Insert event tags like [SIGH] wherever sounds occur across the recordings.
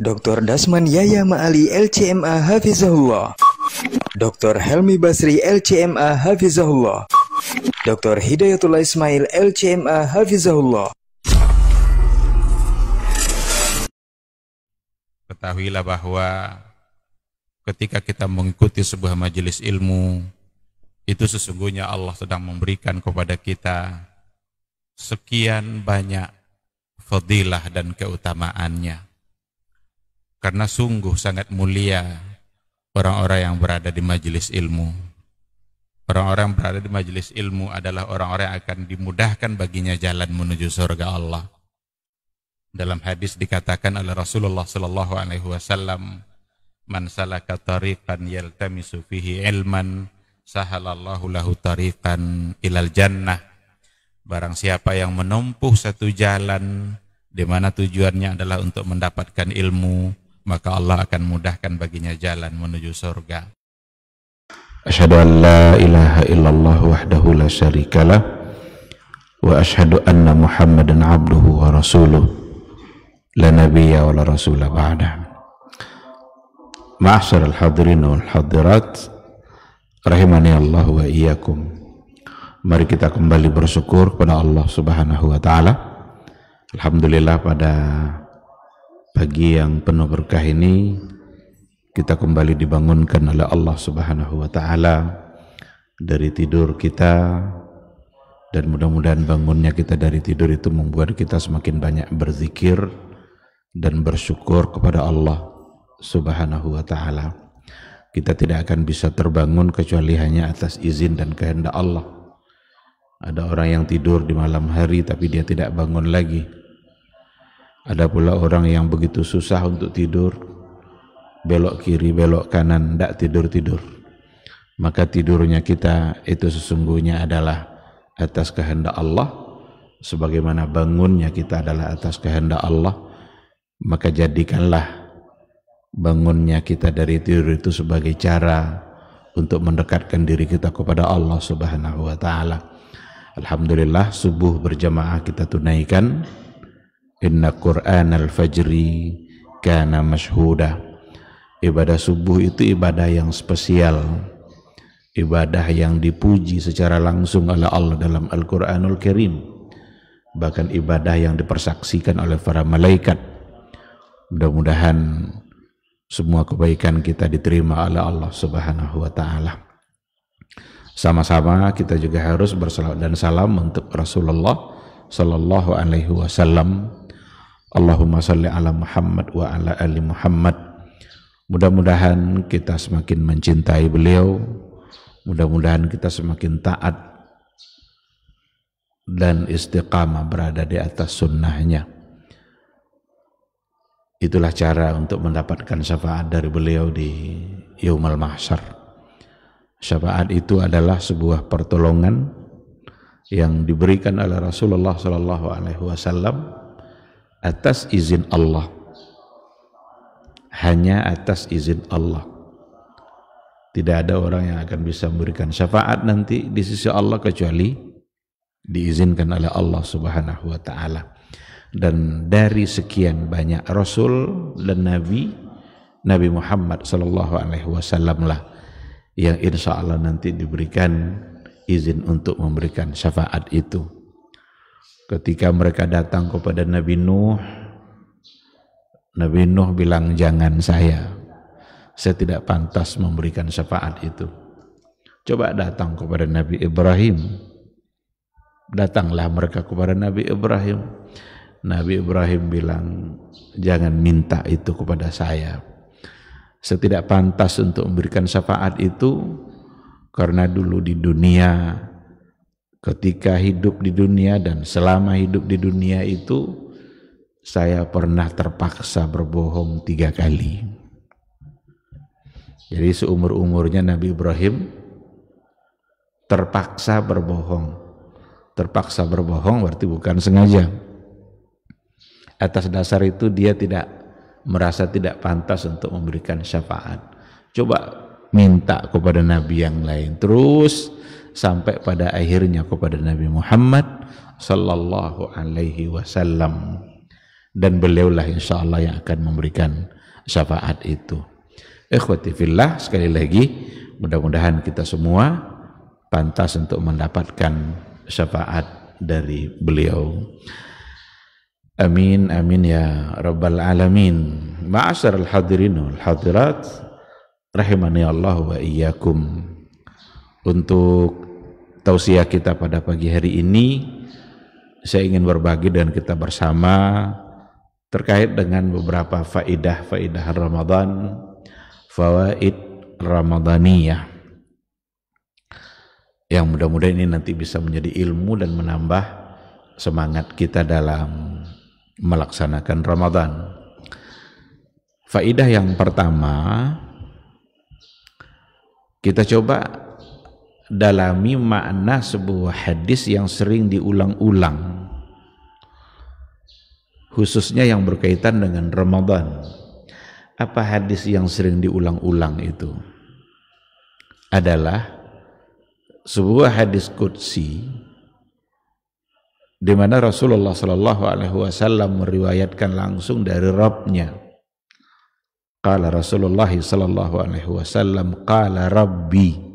Dr. Dasman Yaya Ma'ali LCMA Hafizahullah Dr. Helmi Basri LCMA Hafizahullah Dr. Hidayatullah Ismail LCMA Hafizahullah Ketahuilah bahwa ketika kita mengikuti sebuah majelis ilmu itu sesungguhnya Allah sedang memberikan kepada kita sekian banyak fadilah dan keutamaannya karena sungguh sangat mulia orang-orang yang berada di majelis ilmu. Orang-orang yang berada di majelis ilmu adalah orang-orang yang akan dimudahkan baginya jalan menuju surga Allah. Dalam hadis dikatakan oleh Rasulullah sallallahu alaihi wasallam, "Man salaka tariqan yaltamisu fihi ilman, sahalallahu lahu tariqan ilal jannah." Barang siapa yang menempuh satu jalan di mana tujuannya adalah untuk mendapatkan ilmu, maka Allah akan mudahkan baginya jalan menuju surga. Asyhadu an la ilaha illallah wahdahu la syarikalah wa asyhadu anna Muhammadan abduhu wa rasuluh la nabiyya wa la rasula ba'da. Ma'asyar al-hadirin wal hadirat rahimani Allah wa iyyakum. Mari kita kembali bersyukur kepada Allah Subhanahu wa taala. Alhamdulillah pada pagi yang penuh berkah ini kita kembali dibangunkan oleh Allah Subhanahu wa taala dari tidur kita dan mudah-mudahan bangunnya kita dari tidur itu membuat kita semakin banyak berzikir dan bersyukur kepada Allah Subhanahu wa taala. Kita tidak akan bisa terbangun kecuali hanya atas izin dan kehendak Allah. Ada orang yang tidur di malam hari tapi dia tidak bangun lagi ada pula orang yang begitu susah untuk tidur, belok kiri, belok kanan, tidak tidur-tidur. Maka tidurnya kita itu sesungguhnya adalah atas kehendak Allah, sebagaimana bangunnya kita adalah atas kehendak Allah. Maka jadikanlah bangunnya kita dari tidur itu sebagai cara untuk mendekatkan diri kita kepada Allah Subhanahu wa taala. Alhamdulillah subuh berjamaah kita tunaikan Inna Qur'an al-fajri kana mashhuda. Ibadah subuh itu ibadah yang spesial. Ibadah yang dipuji secara langsung oleh Allah dalam Al-Qur'anul Karim. Bahkan ibadah yang dipersaksikan oleh para malaikat. Mudah-mudahan semua kebaikan kita diterima oleh Allah Subhanahu wa taala. Sama-sama kita juga harus berselawat dan salam untuk Rasulullah sallallahu alaihi wasallam Allahumma salli ala Muhammad wa ala ali Muhammad mudah-mudahan kita semakin mencintai beliau mudah-mudahan kita semakin taat dan istiqamah berada di atas sunnahnya itulah cara untuk mendapatkan syafaat dari beliau di Yaumal Mahsyar Syafaat itu adalah sebuah pertolongan yang diberikan oleh Rasulullah Shallallahu Alaihi Wasallam atas izin Allah hanya atas izin Allah tidak ada orang yang akan bisa memberikan syafaat nanti di sisi Allah kecuali diizinkan oleh Allah Subhanahu wa taala dan dari sekian banyak rasul dan nabi Nabi Muhammad sallallahu alaihi wasallam lah yang insya Allah nanti diberikan izin untuk memberikan syafaat itu. Ketika mereka datang kepada Nabi Nuh, Nabi Nuh bilang jangan saya. Saya tidak pantas memberikan syafaat itu. Coba datang kepada Nabi Ibrahim. Datanglah mereka kepada Nabi Ibrahim. Nabi Ibrahim bilang, jangan minta itu kepada saya. Saya tidak pantas untuk memberikan syafaat itu karena dulu di dunia ketika hidup di dunia dan selama hidup di dunia itu saya pernah terpaksa berbohong tiga kali. Jadi seumur-umurnya Nabi Ibrahim terpaksa berbohong. Terpaksa berbohong berarti bukan sengaja. Atas dasar itu dia tidak merasa tidak pantas untuk memberikan syafaat. Coba minta kepada Nabi yang lain. Terus sampai pada akhirnya kepada Nabi Muhammad sallallahu alaihi wasallam dan beliaulah insya Allah yang akan memberikan syafaat itu. Ikhwati fillah sekali lagi mudah-mudahan kita semua pantas untuk mendapatkan syafaat dari beliau. Amin amin ya rabbal alamin. Ma'asyar al-hadirin hadirat rahimani Allah wa iyyakum. Untuk tausiah kita pada pagi hari ini saya ingin berbagi dengan kita bersama terkait dengan beberapa faidah-faidah Ramadan, fawaid Ramadaniyah. Yang mudah-mudahan ini nanti bisa menjadi ilmu dan menambah semangat kita dalam melaksanakan Ramadan. Faidah yang pertama kita coba dalami makna sebuah hadis yang sering diulang-ulang khususnya yang berkaitan dengan Ramadan apa hadis yang sering diulang-ulang itu adalah sebuah hadis kudsi di mana Rasulullah Shallallahu Alaihi Wasallam meriwayatkan langsung dari Rabbnya. Kala Rasulullah Shallallahu Alaihi Wasallam, kala Rabbi.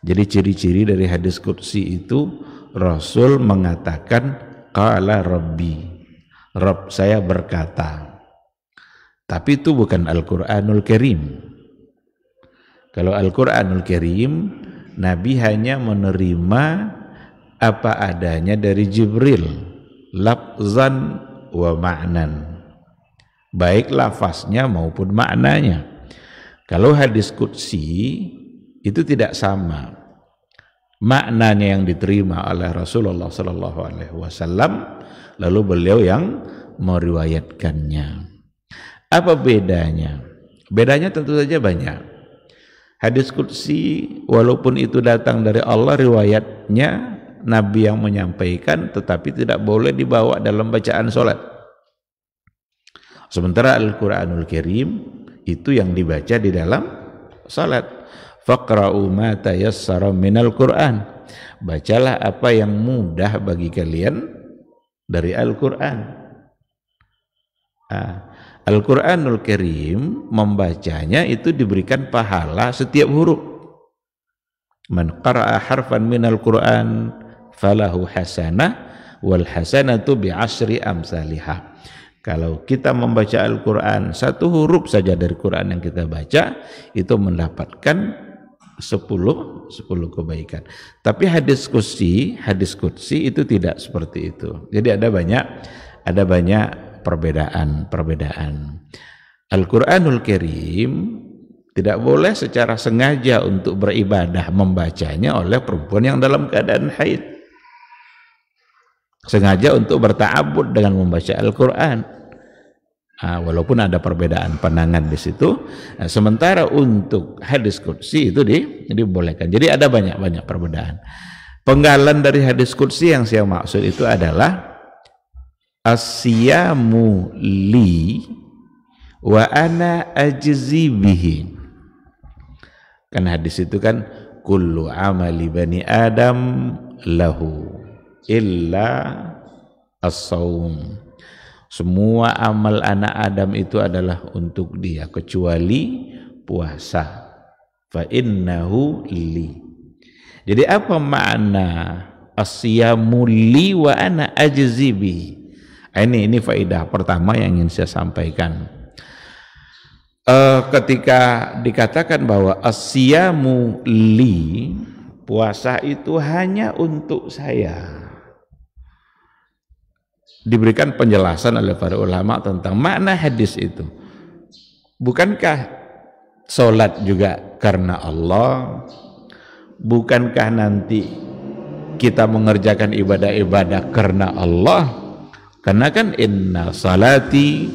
Jadi ciri-ciri dari hadis kursi itu Rasul mengatakan qala rabbi. Rabb saya berkata. Tapi itu bukan Al-Qur'anul Karim. Kalau Al-Qur'anul Karim Nabi hanya menerima apa adanya dari Jibril lafzan wa ma'nan baik lafaznya maupun maknanya kalau hadis kutsi itu tidak sama maknanya yang diterima oleh Rasulullah Shallallahu Alaihi Wasallam lalu beliau yang meriwayatkannya apa bedanya bedanya tentu saja banyak hadis kursi walaupun itu datang dari Allah riwayatnya Nabi yang menyampaikan tetapi tidak boleh dibawa dalam bacaan sholat sementara Al-Quranul Kirim itu yang dibaca di dalam sholat faqra'u ma tayassara minal Qur'an. Bacalah apa yang mudah bagi kalian dari Al-Qur'an. Ah, Al-Qur'anul Karim membacanya itu diberikan pahala setiap huruf. Man qara'a harfan minal Qur'an falahu hasanah wal hasanatu bi asri amsalihah. Kalau kita membaca Al-Quran, satu huruf saja dari Quran yang kita baca, itu mendapatkan sepuluh sepuluh kebaikan. Tapi hadis kursi, hadis kursi itu tidak seperti itu. Jadi ada banyak ada banyak perbedaan-perbedaan. Al-Qur'anul Karim tidak boleh secara sengaja untuk beribadah membacanya oleh perempuan yang dalam keadaan haid. Sengaja untuk bertaabud dengan membaca Al-Qur'an Ah, walaupun ada perbedaan pandangan di situ. Nah, sementara untuk hadis kursi itu di, dibolehkan. Jadi ada banyak-banyak perbedaan. Penggalan dari hadis kursi yang saya maksud itu adalah asyamu li wa ana ajzi Kan hadis itu kan kullu amali bani adam lahu illa as sawm semua amal anak Adam itu adalah untuk dia kecuali puasa. Fa innahu li. Jadi apa makna asyamu li wa ana ajzibi? Ah, ini ini faedah pertama yang ingin saya sampaikan. Uh, ketika dikatakan bahwa asyamu li puasa itu hanya untuk saya diberikan penjelasan oleh para ulama tentang makna hadis itu. Bukankah sholat juga karena Allah? Bukankah nanti kita mengerjakan ibadah-ibadah karena Allah? Karena kan inna salati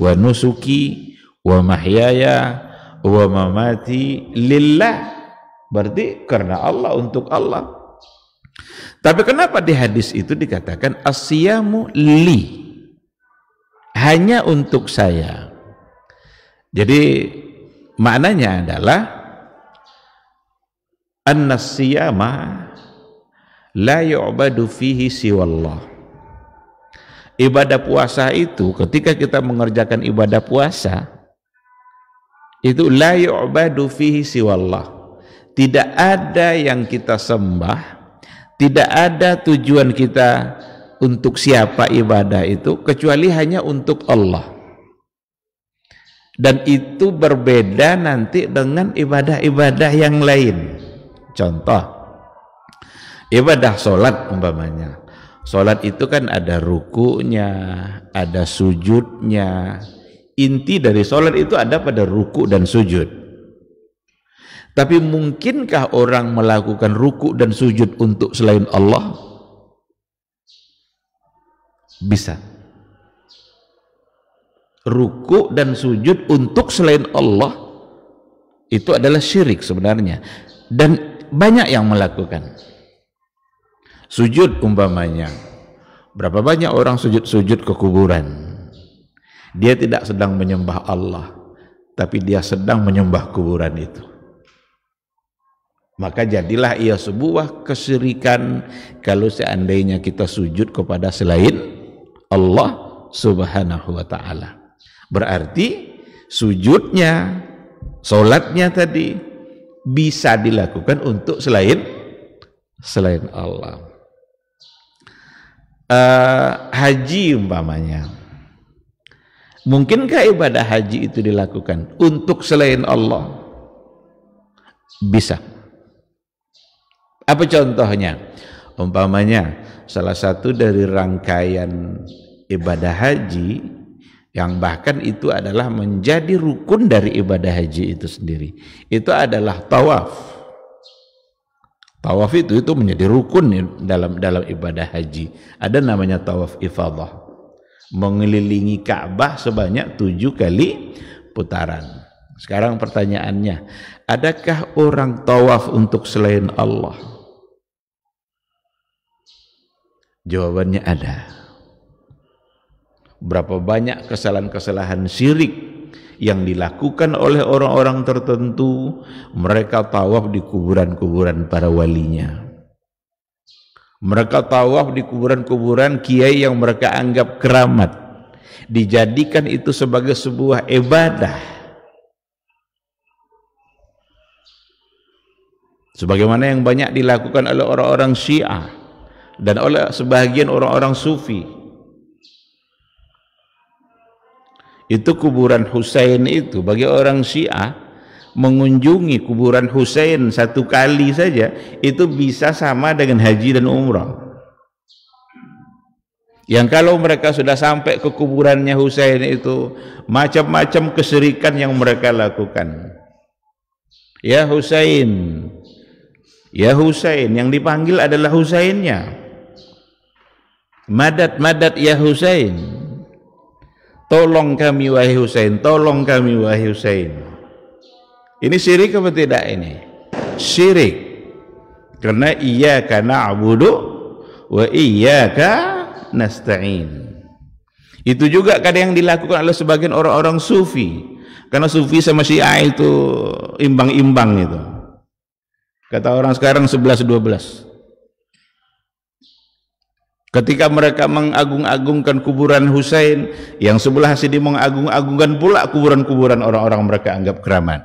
wa nusuki wa mahyaya wa mamati lillah. Berarti karena Allah untuk Allah. Tapi kenapa di hadis itu dikatakan asyamu li? Hanya untuk saya. Jadi maknanya adalah an-nasiyama la yu'badu fihi siwallah. Ibadah puasa itu ketika kita mengerjakan ibadah puasa itu la yu'badu fihi siwallah. Tidak ada yang kita sembah tidak ada tujuan kita untuk siapa ibadah itu kecuali hanya untuk Allah. Dan itu berbeda nanti dengan ibadah-ibadah yang lain. Contoh, ibadah sholat umpamanya. Sholat itu kan ada rukunya, ada sujudnya. Inti dari sholat itu ada pada ruku dan sujud. Tapi mungkinkah orang melakukan ruku dan sujud untuk selain Allah? Bisa. Ruku dan sujud untuk selain Allah itu adalah syirik sebenarnya dan banyak yang melakukan. Sujud umpamanya. Berapa banyak orang sujud-sujud ke kuburan? Dia tidak sedang menyembah Allah, tapi dia sedang menyembah kuburan itu. Maka jadilah ia sebuah kesyirikan kalau seandainya kita sujud kepada selain Allah Subhanahu wa taala. Berarti sujudnya, solatnya tadi bisa dilakukan untuk selain selain Allah. Uh, haji umpamanya. Mungkinkah ibadah haji itu dilakukan untuk selain Allah? Bisa. Apa contohnya? Umpamanya salah satu dari rangkaian ibadah haji yang bahkan itu adalah menjadi rukun dari ibadah haji itu sendiri. Itu adalah tawaf. Tawaf itu itu menjadi rukun dalam dalam ibadah haji. Ada namanya tawaf ifadah. Mengelilingi Ka'bah sebanyak tujuh kali putaran. Sekarang pertanyaannya, adakah orang tawaf untuk selain Allah? Jawabannya ada. Berapa banyak kesalahan-kesalahan syirik yang dilakukan oleh orang-orang tertentu, mereka tawaf di kuburan-kuburan para walinya. Mereka tawaf di kuburan-kuburan kiai yang mereka anggap keramat. Dijadikan itu sebagai sebuah ibadah. sebagaimana yang banyak dilakukan oleh orang-orang Syiah dan oleh sebagian orang-orang sufi itu kuburan Husain itu bagi orang Syiah mengunjungi kuburan Husain satu kali saja itu bisa sama dengan haji dan umrah yang kalau mereka sudah sampai ke kuburannya Husain itu macam-macam keserikan yang mereka lakukan ya Husain ya Husain yang dipanggil adalah Husainnya Madat madat ya Husain. Tolong kami wahai Husain, tolong kami wahai Husain. Ini syirik apa tidak ini? Syirik. Karena ia karena abudu wa iyyaka nasta'in. Itu juga kadang yang dilakukan oleh sebagian orang-orang sufi. Karena sufi sama syiah itu imbang-imbang itu. Kata orang sekarang 11 12. Ketika mereka mengagung-agungkan kuburan Husain, yang sebelah sini mengagung-agungkan pula kuburan-kuburan orang-orang mereka anggap keramat.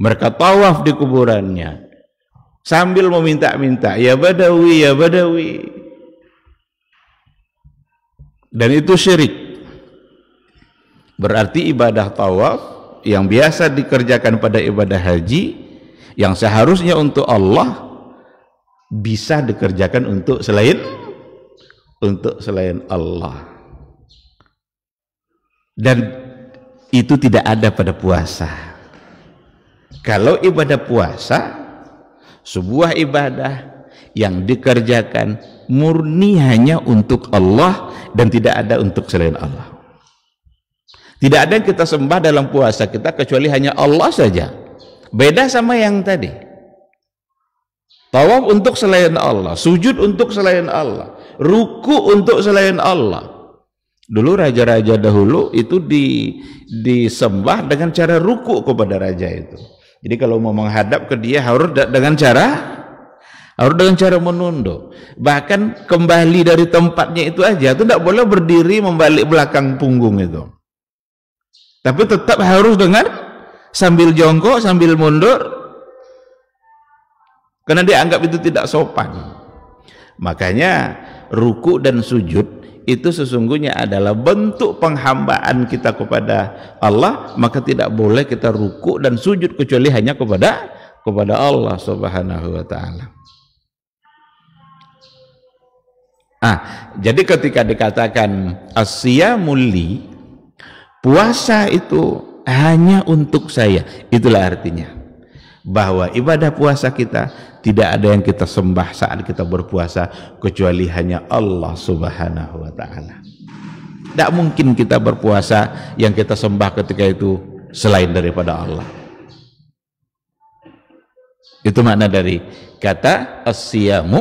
Mereka tawaf di kuburannya sambil meminta-minta, "Ya Badawi, ya Badawi." Dan itu syirik. Berarti ibadah tawaf yang biasa dikerjakan pada ibadah haji yang seharusnya untuk Allah bisa dikerjakan untuk selain untuk selain Allah. Dan itu tidak ada pada puasa. Kalau ibadah puasa, sebuah ibadah yang dikerjakan murni hanya untuk Allah dan tidak ada untuk selain Allah. Tidak ada yang kita sembah dalam puasa kita kecuali hanya Allah saja. Beda sama yang tadi. Tawaf untuk selain Allah, sujud untuk selain Allah, ruku untuk selain Allah. Dulu raja-raja dahulu itu di, disembah dengan cara ruku kepada raja itu. Jadi kalau mau menghadap ke dia harus dengan cara harus dengan cara menunduk. Bahkan kembali dari tempatnya itu aja itu tidak boleh berdiri membalik belakang punggung itu. Tapi tetap harus dengan sambil jongkok, sambil mundur, karena dia anggap itu tidak sopan makanya ruku dan sujud itu sesungguhnya adalah bentuk penghambaan kita kepada Allah maka tidak boleh kita ruku dan sujud kecuali hanya kepada kepada Allah Subhanahu wa taala. Ah, jadi ketika dikatakan asyamul li puasa itu hanya untuk saya, itulah artinya bahwa ibadah puasa kita tidak ada yang kita sembah saat kita berpuasa kecuali hanya Allah Subhanahu wa taala. Tidak mungkin kita berpuasa yang kita sembah ketika itu selain daripada Allah. Itu makna dari kata asyamu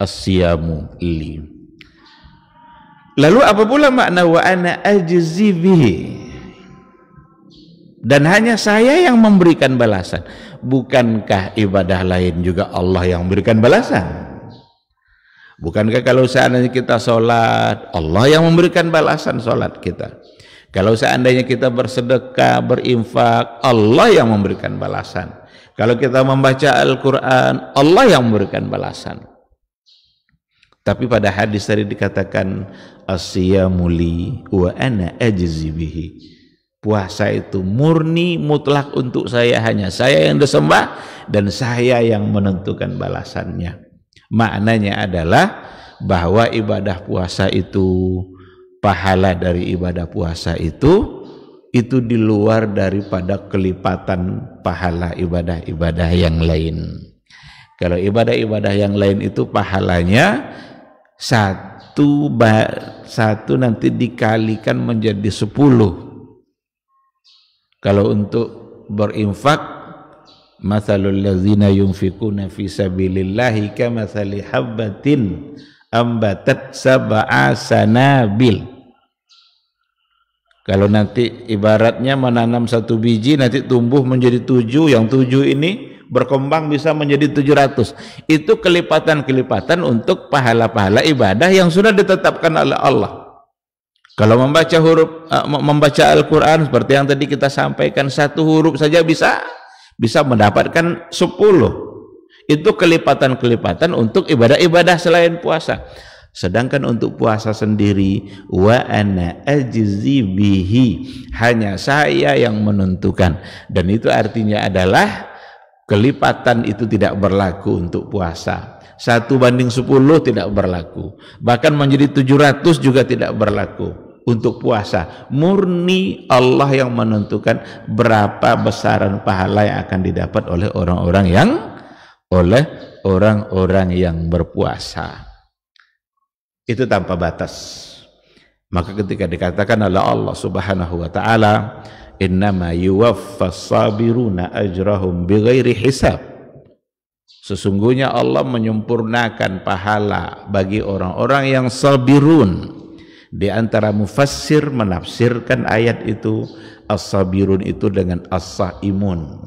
asyamu li. Lalu apa pula makna wa ana ajzi bihi? dan hanya saya yang memberikan balasan. Bukankah ibadah lain juga Allah yang memberikan balasan? Bukankah kalau seandainya kita sholat, Allah yang memberikan balasan sholat kita. Kalau seandainya kita bersedekah, berinfak, Allah yang memberikan balasan. Kalau kita membaca Al-Quran, Allah yang memberikan balasan. Tapi pada hadis tadi dikatakan, Asya muli wa ana ajzi bihi Puasa itu murni mutlak untuk saya hanya saya yang disembah dan saya yang menentukan balasannya. Maknanya adalah bahwa ibadah puasa itu pahala dari ibadah puasa itu itu di luar daripada kelipatan pahala ibadah-ibadah yang lain. Kalau ibadah-ibadah yang lain itu pahalanya satu satu nanti dikalikan menjadi sepuluh kalau untuk berinfak, mathalul ladzina yunfikuna fi sabilillahi kamathali habbatin ambatat sab'a sanabil. Kalau nanti ibaratnya menanam satu biji nanti tumbuh menjadi tujuh, yang tujuh ini berkembang bisa menjadi tujuh ratus. Itu kelipatan-kelipatan untuk pahala-pahala ibadah yang sudah ditetapkan oleh Allah. Kalau membaca huruf eh, membaca Al-Qur'an seperti yang tadi kita sampaikan satu huruf saja bisa bisa mendapatkan sepuluh. Itu kelipatan-kelipatan untuk ibadah-ibadah selain puasa. Sedangkan untuk puasa sendiri wa ana ajzi bihi hanya saya yang menentukan dan itu artinya adalah kelipatan itu tidak berlaku untuk puasa. Satu banding sepuluh tidak berlaku. Bahkan menjadi tujuh ratus juga tidak berlaku. Untuk puasa, murni Allah yang menentukan berapa besaran pahala yang akan didapat oleh orang-orang yang oleh orang-orang yang berpuasa. Itu tanpa batas. Maka ketika dikatakan oleh Allah Subhanahu wa taala, "Innama yuwaffas sabiruna ajrahum bighairi hisab." Sesungguhnya Allah menyempurnakan pahala bagi orang-orang yang sabirun. Di antara mufassir menafsirkan ayat itu as-sabirun itu dengan as-saimun.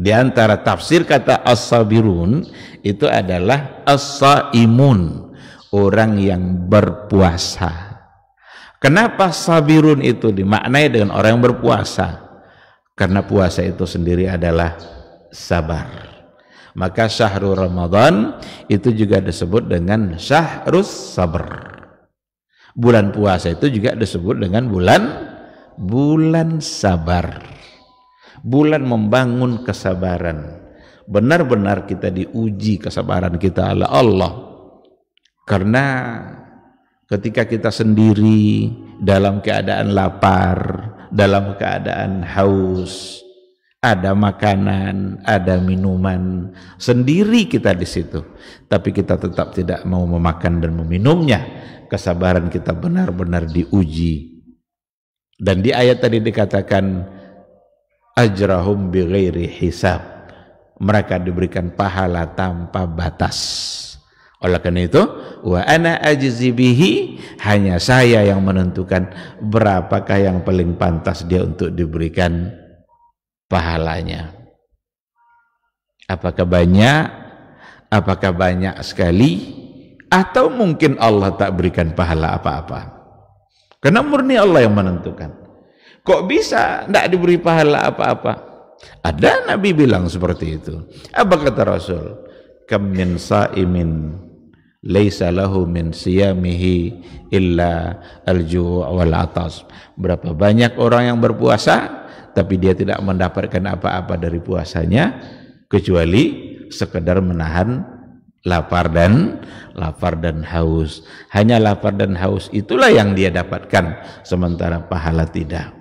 Di antara tafsir kata as-sabirun itu adalah as-saimun, orang yang berpuasa. Kenapa sabirun itu dimaknai dengan orang yang berpuasa? Karena puasa itu sendiri adalah sabar. Maka syahrul Ramadan itu juga disebut dengan syahrus sabar. Bulan puasa itu juga disebut dengan bulan bulan sabar. Bulan membangun kesabaran. Benar-benar kita diuji kesabaran kita oleh Allah. Karena ketika kita sendiri dalam keadaan lapar, dalam keadaan haus, ada makanan, ada minuman sendiri kita di situ, tapi kita tetap tidak mau memakan dan meminumnya. Kesabaran kita benar-benar diuji. Dan di ayat tadi dikatakan ajrahum bighairi hisab. Mereka diberikan pahala tanpa batas. Oleh karena itu, wa ana ajzibihi hanya saya yang menentukan berapakah yang paling pantas dia untuk diberikan pahalanya. Apakah banyak? Apakah banyak sekali? Atau mungkin Allah tak berikan pahala apa-apa? Karena murni Allah yang menentukan. Kok bisa tidak diberi pahala apa-apa? Ada Nabi bilang seperti itu. Apa kata Rasul? Kam min sa'imin laisa lahu min siyamihi illa al-ju' wal atas. Berapa banyak orang yang berpuasa tapi dia tidak mendapatkan apa-apa dari puasanya kecuali sekedar menahan lapar dan lapar dan haus. Hanya lapar dan haus itulah yang dia dapatkan sementara pahala tidak.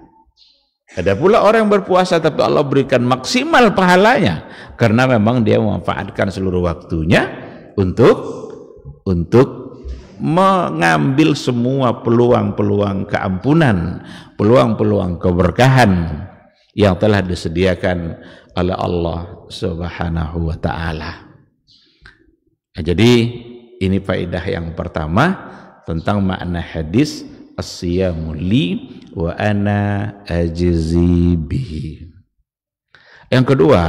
Ada pula orang yang berpuasa tapi Allah berikan maksimal pahalanya karena memang dia memanfaatkan seluruh waktunya untuk untuk mengambil semua peluang-peluang keampunan, peluang-peluang keberkahan yang telah disediakan oleh Allah Subhanahu wa taala. Nah, jadi ini faedah yang pertama tentang makna hadis as-siyamu li wa ana ajzi bihi. Yang kedua,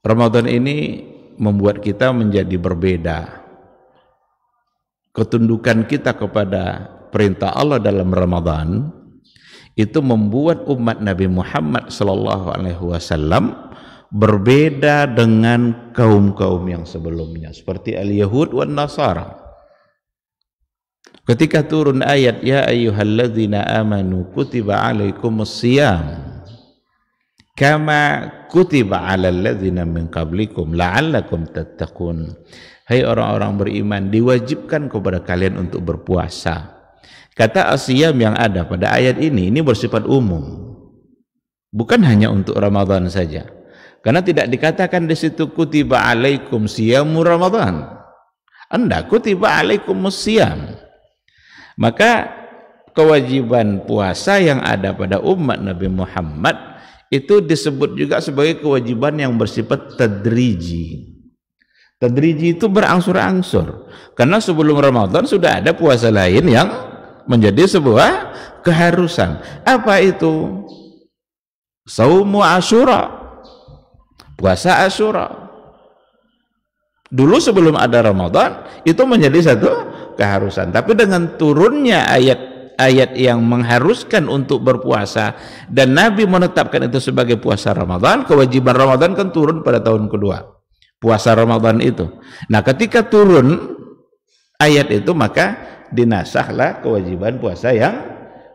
Ramadan ini membuat kita menjadi berbeda. Ketundukan kita kepada perintah Allah dalam Ramadan itu membuat umat Nabi Muhammad SAW alaihi wasallam berbeda dengan kaum-kaum yang sebelumnya seperti al-yahud wan nasara. Ketika turun ayat ya ayyuhalladzina amanu kutiba alaikumus siyam kama kutiba alal ladzina min qablikum la'allakum tattaqun. Hai orang-orang beriman, diwajibkan kepada kalian untuk berpuasa Kata asyam yang ada pada ayat ini, ini bersifat umum. Bukan hanya untuk Ramadan saja. Karena tidak dikatakan di situ kutiba alaikum siyamu Ramadan. Anda kutiba alaikum siam. Maka kewajiban puasa yang ada pada umat Nabi Muhammad itu disebut juga sebagai kewajiban yang bersifat tadriji. Tadriji itu berangsur-angsur. Karena sebelum Ramadan sudah ada puasa lain yang menjadi sebuah keharusan. Apa itu? Saumu Asyura. Puasa Asyura. Dulu sebelum ada Ramadan itu menjadi satu keharusan. Tapi dengan turunnya ayat-ayat yang mengharuskan untuk berpuasa dan Nabi menetapkan itu sebagai puasa Ramadan, kewajiban Ramadan kan turun pada tahun kedua. Puasa Ramadan itu. Nah, ketika turun ayat itu maka dinasahlah kewajiban puasa yang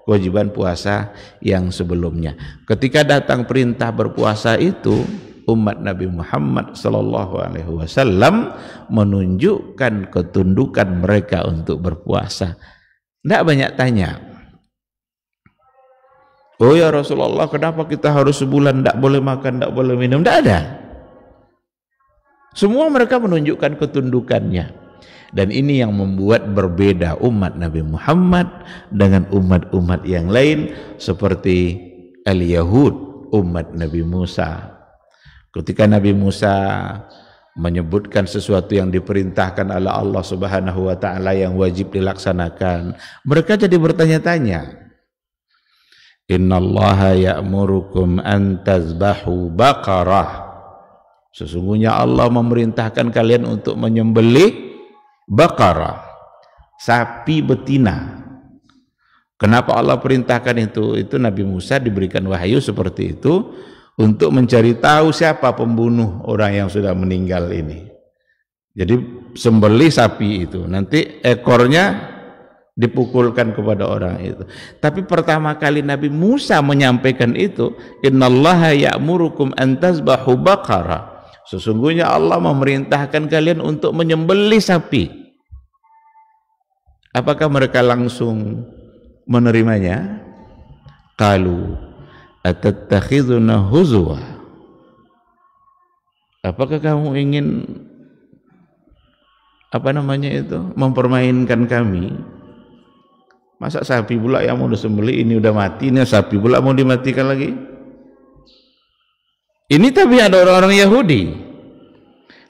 kewajiban puasa yang sebelumnya. Ketika datang perintah berpuasa itu umat Nabi Muhammad sallallahu alaihi wasallam menunjukkan ketundukan mereka untuk berpuasa. Tidak banyak tanya. Oh ya Rasulullah, kenapa kita harus sebulan tidak boleh makan, tidak boleh minum? Tidak ada. Semua mereka menunjukkan ketundukannya. Dan ini yang membuat berbeda umat Nabi Muhammad dengan umat-umat yang lain seperti al-Yahud, umat Nabi Musa. Ketika Nabi Musa menyebutkan sesuatu yang diperintahkan oleh Allah Subhanahu wa taala yang wajib dilaksanakan, mereka jadi bertanya-tanya. Innallaha ya'murukum an tazbahu baqarah. Sesungguhnya Allah memerintahkan kalian untuk menyembelih Bakara, sapi betina. Kenapa Allah perintahkan itu? Itu Nabi Musa diberikan wahyu seperti itu untuk mencari tahu siapa pembunuh orang yang sudah meninggal ini. Jadi sembelih sapi itu, nanti ekornya dipukulkan kepada orang itu. Tapi pertama kali Nabi Musa menyampaikan itu, "Innallaha ya'murukum an tazbahu Sesungguhnya Allah memerintahkan kalian untuk menyembelih sapi. Apakah mereka langsung menerimanya? Kalu atattakhiduna huzwa. Apakah kamu ingin apa namanya itu mempermainkan kami masa sapi pula yang mau disembeli ini udah mati ini sapi pula mau dimatikan lagi ini tapi ada orang-orang Yahudi.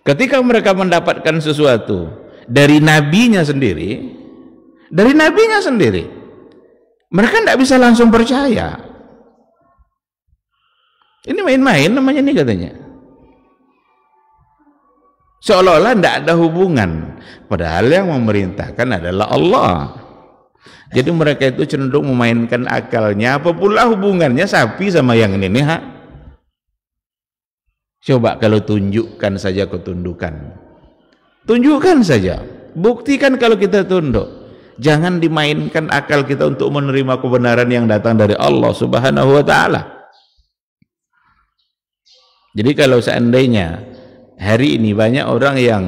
Ketika mereka mendapatkan sesuatu dari nabinya sendiri, dari nabinya sendiri, mereka tidak bisa langsung percaya. Ini main-main namanya ini katanya. Seolah-olah tidak ada hubungan. Padahal yang memerintahkan adalah Allah. Jadi mereka itu cenderung memainkan akalnya. Apa pula hubungannya sapi sama yang ini? ha? Coba kalau tunjukkan saja ketundukan. Tunjukkan saja. Buktikan kalau kita tunduk. Jangan dimainkan akal kita untuk menerima kebenaran yang datang dari Allah Subhanahu wa taala. Jadi kalau seandainya hari ini banyak orang yang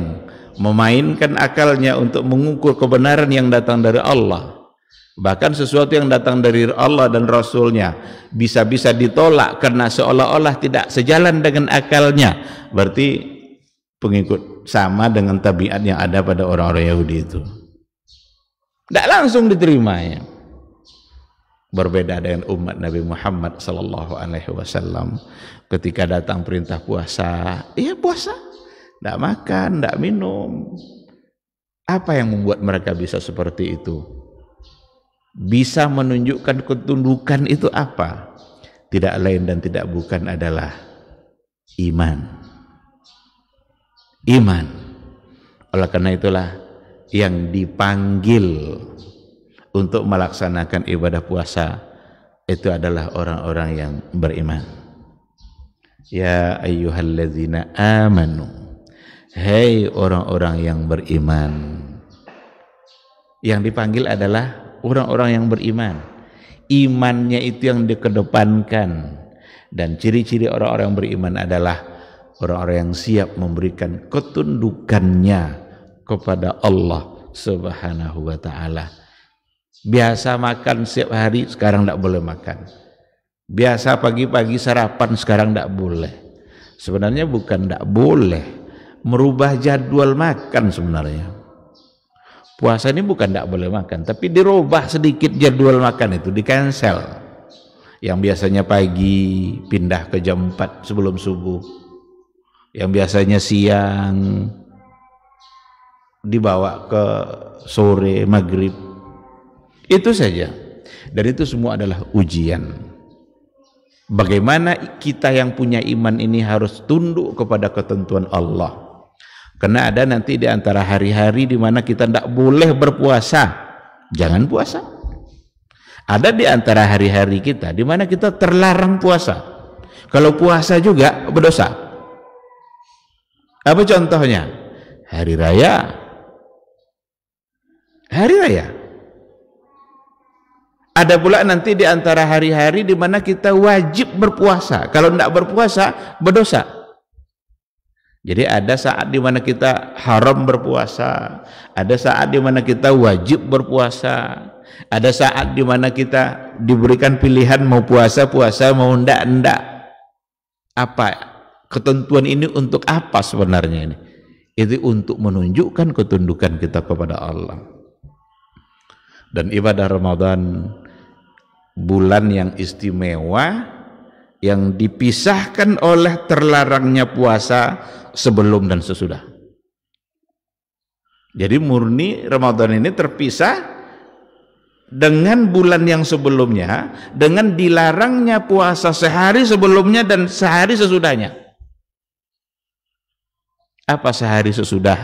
memainkan akalnya untuk mengukur kebenaran yang datang dari Allah, Bahkan sesuatu yang datang dari Allah dan Rasulnya bisa-bisa ditolak karena seolah-olah tidak sejalan dengan akalnya. Berarti pengikut sama dengan tabiat yang ada pada orang-orang Yahudi itu. Tidak langsung diterimanya. Berbeda dengan umat Nabi Muhammad Sallallahu Alaihi Wasallam ketika datang perintah puasa, iya puasa, tidak makan, tidak minum. Apa yang membuat mereka bisa seperti itu? bisa menunjukkan ketundukan itu apa? Tidak lain dan tidak bukan adalah iman. Iman. Oleh karena itulah yang dipanggil untuk melaksanakan ibadah puasa itu adalah orang-orang yang beriman. Ya ayyuhalladzina amanu. Hei orang-orang yang beriman. Yang dipanggil adalah orang-orang yang beriman. Imannya itu yang dikedepankan. Dan ciri-ciri orang-orang yang beriman adalah orang-orang yang siap memberikan ketundukannya kepada Allah Subhanahu wa taala. Biasa makan setiap hari, sekarang tidak boleh makan. Biasa pagi-pagi sarapan, sekarang tidak boleh. Sebenarnya bukan tidak boleh, merubah jadwal makan sebenarnya. Puasa ini bukan tidak boleh makan, tapi dirubah sedikit jadwal makan itu, di cancel. Yang biasanya pagi pindah ke jam 4 sebelum subuh. Yang biasanya siang dibawa ke sore maghrib. Itu saja. Dan itu semua adalah ujian. Bagaimana kita yang punya iman ini harus tunduk kepada ketentuan Allah karena ada nanti di antara hari-hari di mana kita tidak boleh berpuasa. Jangan puasa. Ada di antara hari-hari kita di mana kita terlarang puasa. Kalau puasa juga berdosa. Apa contohnya? Hari raya. Hari raya. Ada pula nanti di antara hari-hari di mana kita wajib berpuasa. Kalau tidak berpuasa, berdosa. Jadi ada saat di mana kita haram berpuasa, ada saat di mana kita wajib berpuasa, ada saat di mana kita diberikan pilihan mau puasa puasa mau ndak ndak. Apa ketentuan ini untuk apa sebenarnya ini? Itu untuk menunjukkan ketundukan kita kepada Allah. Dan ibadah Ramadan bulan yang istimewa yang dipisahkan oleh terlarangnya puasa sebelum dan sesudah. Jadi murni Ramadan ini terpisah dengan bulan yang sebelumnya, dengan dilarangnya puasa sehari sebelumnya dan sehari sesudahnya. Apa sehari sesudah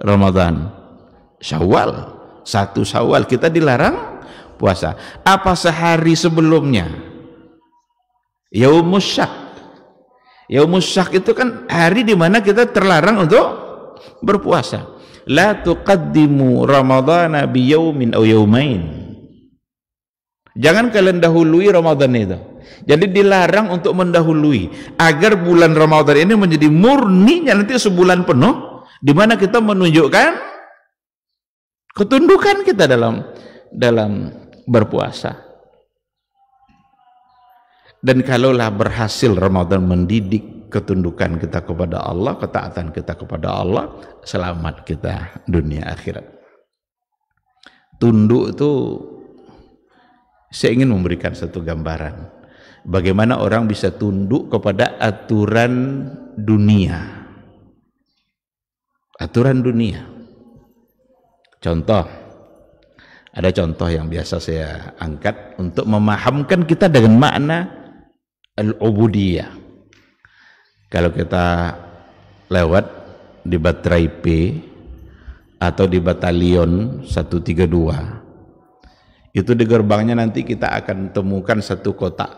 Ramadan? Syawal, satu Syawal kita dilarang puasa. Apa sehari sebelumnya? Yaumus Syak, Yaumusak itu kan hari di mana kita terlarang untuk berpuasa. La tuqaddimu bi yaumin aw yaumain. Jangan kalian dahului Ramadan itu. Jadi dilarang untuk mendahului agar bulan Ramadan ini menjadi murninya nanti sebulan penuh di mana kita menunjukkan ketundukan kita dalam dalam berpuasa. Dan kalaulah berhasil Ramadan mendidik ketundukan kita kepada Allah, ketaatan kita kepada Allah, selamat kita dunia akhirat. Tunduk itu saya ingin memberikan satu gambaran. Bagaimana orang bisa tunduk kepada aturan dunia. Aturan dunia. Contoh, ada contoh yang biasa saya angkat untuk memahamkan kita dengan makna al-ubudiyah. Kalau kita lewat di baterai P atau di batalion 132 itu di gerbangnya nanti kita akan temukan satu kotak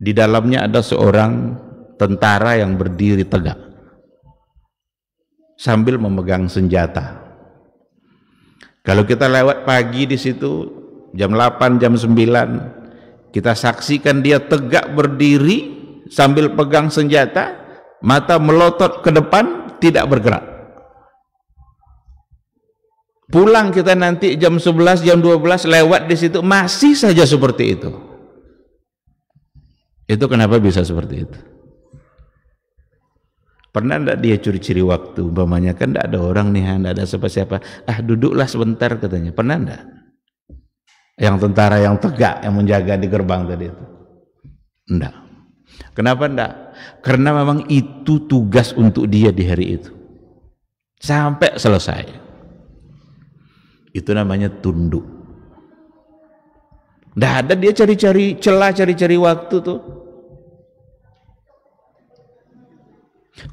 di dalamnya ada seorang tentara yang berdiri tegak sambil memegang senjata kalau kita lewat pagi di situ jam 8 jam 9 kita saksikan dia tegak berdiri sambil pegang senjata, mata melotot ke depan, tidak bergerak. Pulang kita nanti jam 11, jam 12 lewat di situ masih saja seperti itu. Itu kenapa bisa seperti itu? Pernah enggak dia curi-curi waktu? Umpamanya kan enggak ada orang nih, enggak ada siapa-siapa. Ah, duduklah sebentar katanya. Pernah enggak? yang tentara yang tegak yang menjaga di gerbang tadi itu enggak kenapa enggak karena memang itu tugas untuk dia di hari itu sampai selesai itu namanya tunduk enggak ada dia cari-cari celah cari-cari waktu tuh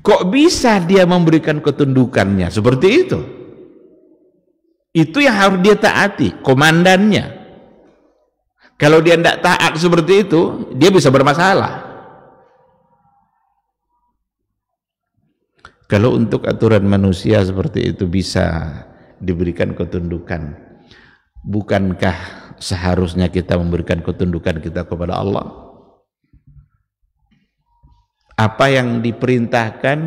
kok bisa dia memberikan ketundukannya seperti itu itu yang harus dia taati komandannya kalau dia tidak taat seperti itu, dia bisa bermasalah. Kalau untuk aturan manusia seperti itu bisa diberikan ketundukan, bukankah seharusnya kita memberikan ketundukan kita kepada Allah? Apa yang diperintahkan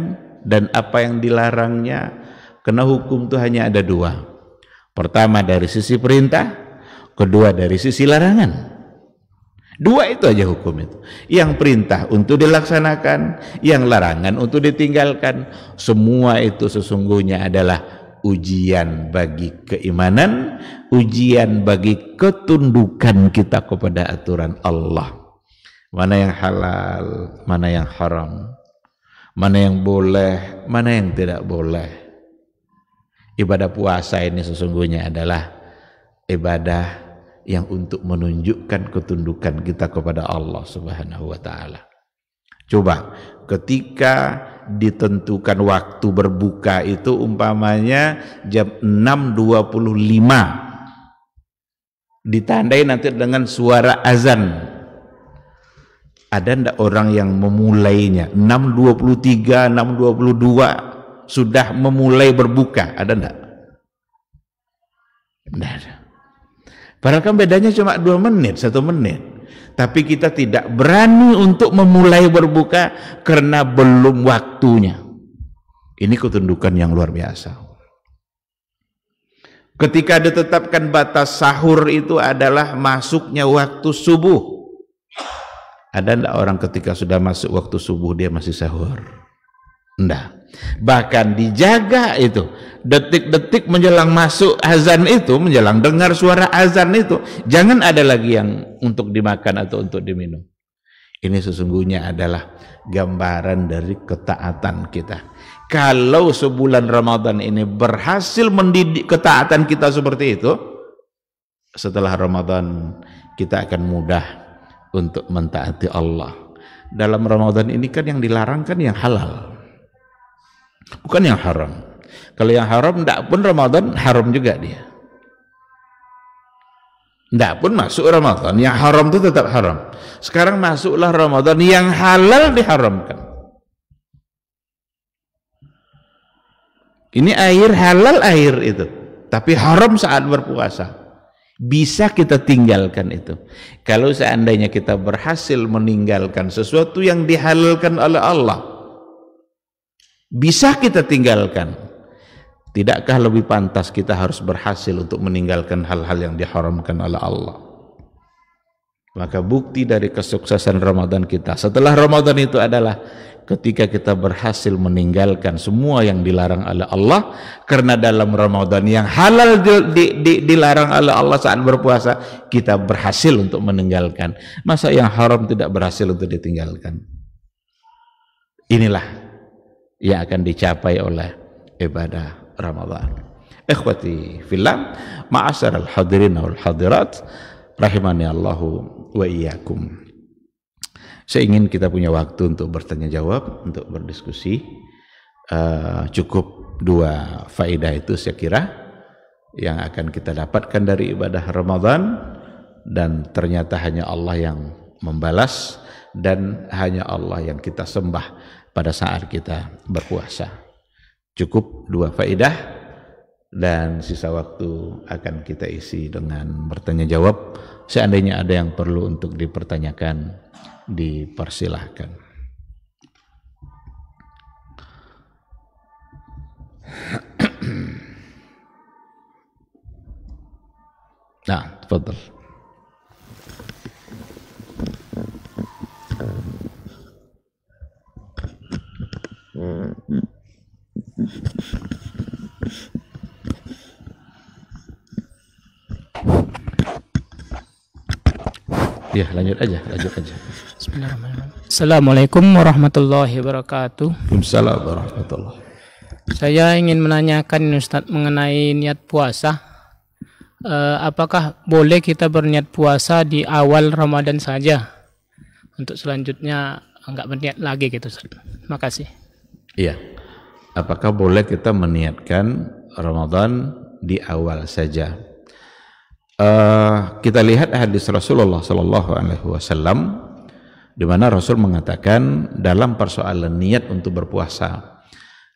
dan apa yang dilarangnya, kena hukum itu hanya ada dua. Pertama dari sisi perintah, kedua dari sisi larangan. Dua itu aja hukum itu. Yang perintah untuk dilaksanakan, yang larangan untuk ditinggalkan. Semua itu sesungguhnya adalah ujian bagi keimanan, ujian bagi ketundukan kita kepada aturan Allah. Mana yang halal, mana yang haram, mana yang boleh, mana yang tidak boleh. Ibadah puasa ini sesungguhnya adalah ibadah yang untuk menunjukkan ketundukan kita kepada Allah Subhanahu wa taala. Coba ketika ditentukan waktu berbuka itu umpamanya jam 6.25 ditandai nanti dengan suara azan. Ada ndak orang yang memulainya 6.23, 6.22 sudah memulai berbuka, ada ndak? Ndak ada kan bedanya cuma dua menit, satu menit. Tapi kita tidak berani untuk memulai berbuka karena belum waktunya. Ini ketundukan yang luar biasa. Ketika ditetapkan batas sahur itu adalah masuknya waktu subuh. Ada enggak orang ketika sudah masuk waktu subuh dia masih sahur? Enggak. Bahkan dijaga itu. Detik-detik menjelang masuk azan itu, menjelang dengar suara azan itu, jangan ada lagi yang untuk dimakan atau untuk diminum. Ini sesungguhnya adalah gambaran dari ketaatan kita. Kalau sebulan Ramadan ini berhasil mendidik ketaatan kita seperti itu, setelah Ramadan kita akan mudah untuk mentaati Allah. Dalam Ramadan ini kan yang dilarang kan yang halal Bukan yang haram. Kalau yang haram, tidak pun Ramadan haram juga dia. Tidak pun masuk Ramadan. Yang haram itu tetap haram. Sekarang masuklah Ramadan yang halal diharamkan. Ini air halal air itu. Tapi haram saat berpuasa. Bisa kita tinggalkan itu. Kalau seandainya kita berhasil meninggalkan sesuatu yang dihalalkan oleh Allah bisa kita tinggalkan. Tidakkah lebih pantas kita harus berhasil untuk meninggalkan hal-hal yang diharamkan oleh Allah? Maka bukti dari kesuksesan Ramadan kita setelah Ramadan itu adalah ketika kita berhasil meninggalkan semua yang dilarang oleh Allah karena dalam Ramadan yang halal di, di, di, dilarang oleh Allah saat berpuasa kita berhasil untuk meninggalkan masa yang haram tidak berhasil untuk ditinggalkan inilah yang akan dicapai oleh ibadah Ramadan. Ikhwati filam ma'asar al-hadirin al hadirat rahimani Allahu wa iyyakum. Saya ingin kita punya waktu untuk bertanya jawab, untuk berdiskusi. Uh, cukup dua faedah itu saya kira yang akan kita dapatkan dari ibadah Ramadan dan ternyata hanya Allah yang membalas dan hanya Allah yang kita sembah pada saat kita berpuasa. Cukup dua faedah dan sisa waktu akan kita isi dengan bertanya jawab. Seandainya ada yang perlu untuk dipertanyakan, dipersilahkan. Nah, تفضل. Ya, lanjut aja, lanjut aja. Bismillahirrahmanirrahim. Assalamualaikum warahmatullahi wabarakatuh. Waalaikumsalam warahmatullahi Saya ingin menanyakan Ustaz mengenai niat puasa. Eh, apakah boleh kita berniat puasa di awal Ramadan saja? Untuk selanjutnya enggak berniat lagi gitu Ustaz. Makasih. Iya apakah boleh kita meniatkan Ramadan di awal saja? Uh, kita lihat hadis Rasulullah SAW, Alaihi Wasallam di mana Rasul mengatakan dalam persoalan niat untuk berpuasa,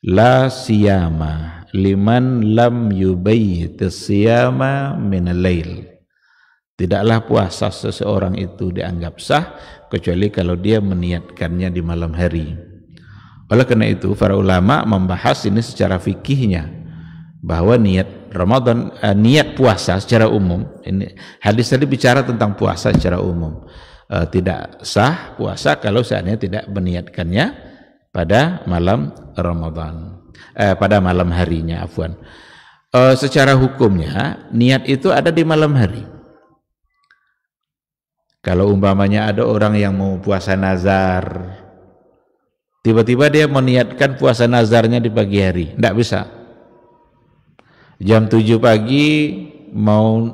la siyama liman lam yubayyit siyama min lail. Tidaklah puasa seseorang itu dianggap sah kecuali kalau dia meniatkannya di malam hari. Oleh karena itu para ulama membahas ini secara fikihnya bahwa niat Ramadan eh, niat puasa secara umum ini hadis tadi bicara tentang puasa secara umum eh, tidak sah puasa kalau seandainya tidak meniatkannya pada malam Ramadan eh, pada malam harinya afwan eh, secara hukumnya niat itu ada di malam hari kalau umpamanya ada orang yang mau puasa nazar Tiba-tiba dia meniatkan puasa nazarnya di pagi hari, tidak bisa. Jam 7 pagi mau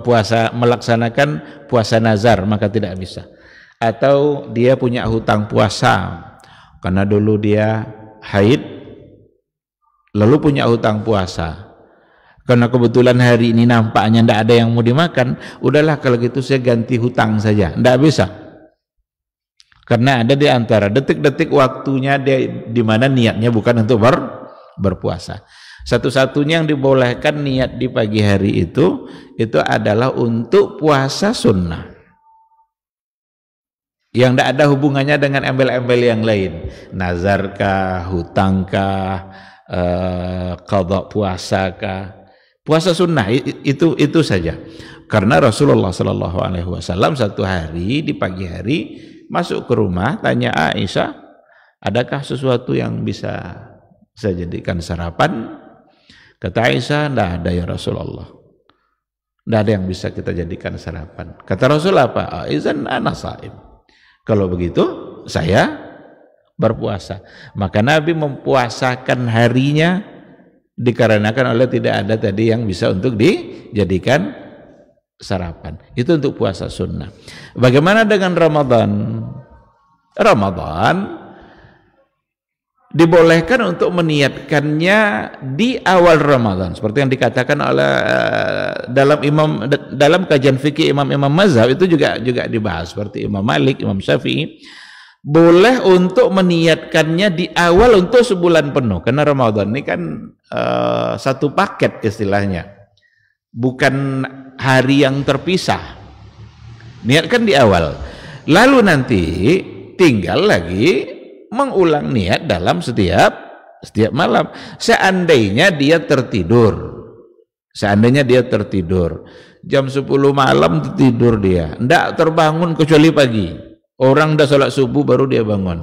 puasa melaksanakan puasa nazar maka tidak bisa. Atau dia punya hutang puasa karena dulu dia haid lalu punya hutang puasa. Karena kebetulan hari ini nampaknya tidak ada yang mau dimakan, udahlah kalau gitu saya ganti hutang saja. Tidak bisa. Karena ada di antara detik-detik waktunya di, di mana niatnya bukan untuk ber, berpuasa. Satu-satunya yang dibolehkan niat di pagi hari itu itu adalah untuk puasa sunnah. Yang tidak ada hubungannya dengan embel-embel yang lain. Nazarkah, hutangkah, eh, qadha puasakah. Puasa sunnah itu itu saja. Karena Rasulullah Shallallahu Alaihi Wasallam satu hari di pagi hari masuk ke rumah, tanya Aisyah, adakah sesuatu yang bisa saya jadikan sarapan? Kata Aisyah, tidak ada ya Rasulullah. Tidak ada yang bisa kita jadikan sarapan. Kata Rasul apa? Aisyah anak saim. Kalau begitu, saya berpuasa. Maka Nabi mempuasakan harinya dikarenakan oleh tidak ada tadi yang bisa untuk dijadikan sarapan. Itu untuk puasa sunnah. Bagaimana dengan Ramadan? Ramadan dibolehkan untuk meniatkannya di awal Ramadan seperti yang dikatakan oleh eh, dalam imam dalam kajian fikih imam-imam mazhab itu juga juga dibahas seperti Imam Malik, Imam Syafi'i boleh untuk meniatkannya di awal untuk sebulan penuh karena Ramadan ini kan uh, satu paket istilahnya bukan hari yang terpisah. Niatkan di awal. Lalu nanti tinggal lagi mengulang niat dalam setiap setiap malam. Seandainya dia tertidur. Seandainya dia tertidur. Jam 10 malam tertidur dia. Tidak terbangun kecuali pagi. Orang udah sholat subuh baru dia bangun.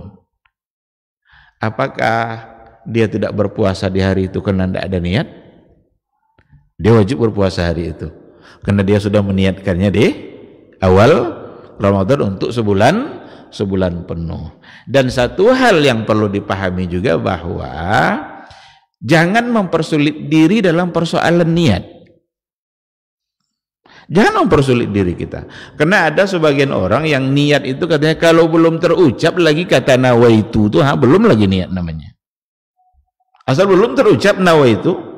Apakah dia tidak berpuasa di hari itu karena tidak ada niat? Dia wajib berpuasa hari itu. Karena dia sudah meniatkannya di awal Ramadan untuk sebulan sebulan penuh. Dan satu hal yang perlu dipahami juga bahwa jangan mempersulit diri dalam persoalan niat. Jangan mempersulit diri kita. Karena ada sebagian orang yang niat itu katanya kalau belum terucap lagi kata nawaitu itu ha, belum lagi niat namanya. Asal belum terucap nawaitu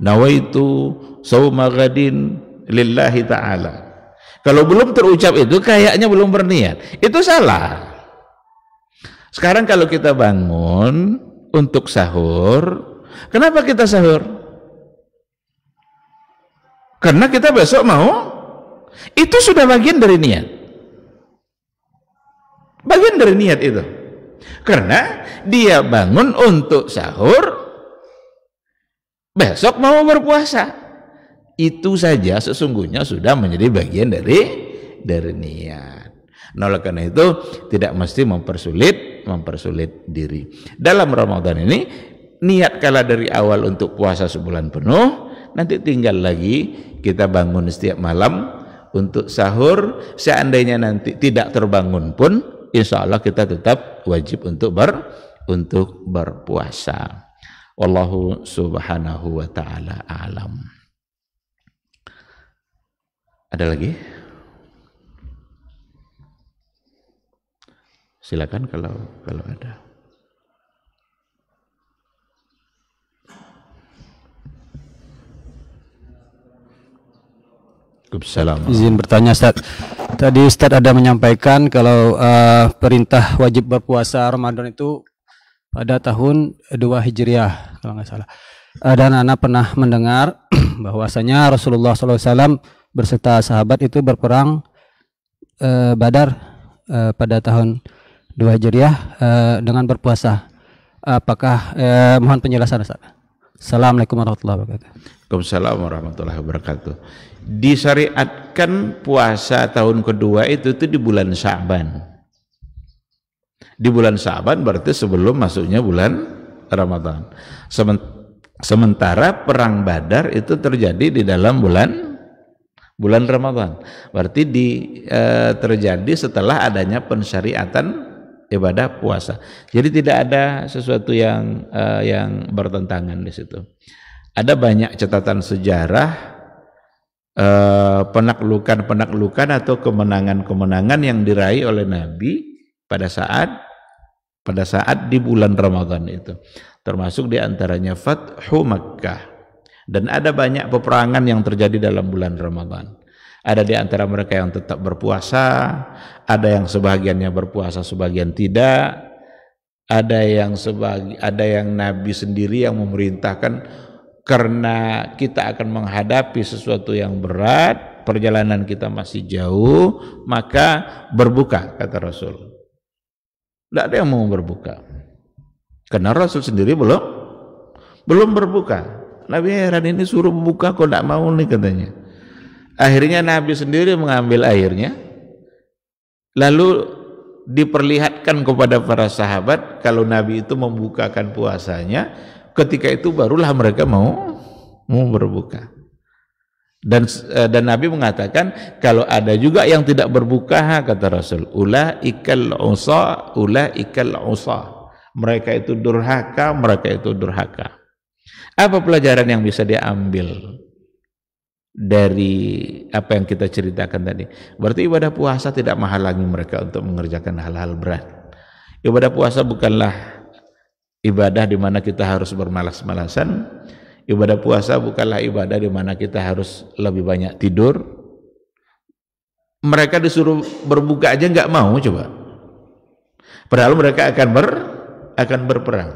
nawaitu sauma ghadin lillahi ta'ala kalau belum terucap itu kayaknya belum berniat itu salah sekarang kalau kita bangun untuk sahur kenapa kita sahur karena kita besok mau itu sudah bagian dari niat bagian dari niat itu karena dia bangun untuk sahur besok mau berpuasa itu saja sesungguhnya sudah menjadi bagian dari dari niat. Nah, oleh karena itu tidak mesti mempersulit mempersulit diri. Dalam Ramadan ini niat kala dari awal untuk puasa sebulan penuh, nanti tinggal lagi kita bangun setiap malam untuk sahur. Seandainya nanti tidak terbangun pun, insya Allah kita tetap wajib untuk ber untuk berpuasa. Wallahu subhanahu wa ta'ala alam. Ada lagi? Silakan kalau kalau ada. Izin bertanya Ustaz. Tadi Ustaz ada menyampaikan kalau uh, perintah wajib berpuasa Ramadan itu pada tahun 2 Hijriah kalau nggak salah. Eh, dan Ana pernah mendengar [CLEARS THROAT] bahwasanya Rasulullah SAW berserta sahabat itu berperang eh, Badar eh, pada tahun 2 Hijriah eh, dengan berpuasa. Apakah eh, mohon penjelasan Ustaz? Assalamualaikum warahmatullahi wabarakatuh. Waalaikumsalam warahmatullahi wabarakatuh. Disyariatkan puasa tahun kedua itu itu di bulan Sya'ban di bulan Syaban berarti sebelum masuknya bulan Ramadan. Sementara perang Badar itu terjadi di dalam bulan bulan Ramadan. Berarti di e, terjadi setelah adanya pensyariatan ibadah puasa. Jadi tidak ada sesuatu yang e, yang bertentangan di situ. Ada banyak catatan sejarah e, penaklukan-penaklukan atau kemenangan-kemenangan yang diraih oleh Nabi pada saat pada saat di bulan Ramadan itu. Termasuk di antaranya Fathu Makkah. Dan ada banyak peperangan yang terjadi dalam bulan Ramadan. Ada di antara mereka yang tetap berpuasa, ada yang sebagiannya berpuasa, sebagian tidak. Ada yang sebagi, ada yang Nabi sendiri yang memerintahkan karena kita akan menghadapi sesuatu yang berat, perjalanan kita masih jauh, maka berbuka kata Rasul. Tidak ada yang mau berbuka. Karena Rasul sendiri belum belum berbuka. Nabi heran ini suruh buka kok tidak mau nih katanya. Akhirnya Nabi sendiri mengambil airnya. Lalu diperlihatkan kepada para sahabat kalau Nabi itu membukakan puasanya. Ketika itu barulah mereka mau mau berbuka. Dan eh, dan Nabi mengatakan kalau ada juga yang tidak berbuka kata Rasul, ula ikal usa, ula ikal usa. Mereka itu durhaka, mereka itu durhaka. Apa pelajaran yang bisa diambil dari apa yang kita ceritakan tadi? Berarti ibadah puasa tidak menghalangi mereka untuk mengerjakan hal-hal berat. Ibadah puasa bukanlah ibadah di mana kita harus bermalas-malasan, Ibadah puasa bukanlah ibadah di mana kita harus lebih banyak tidur. Mereka disuruh berbuka aja nggak mau coba. Padahal mereka akan ber akan berperang.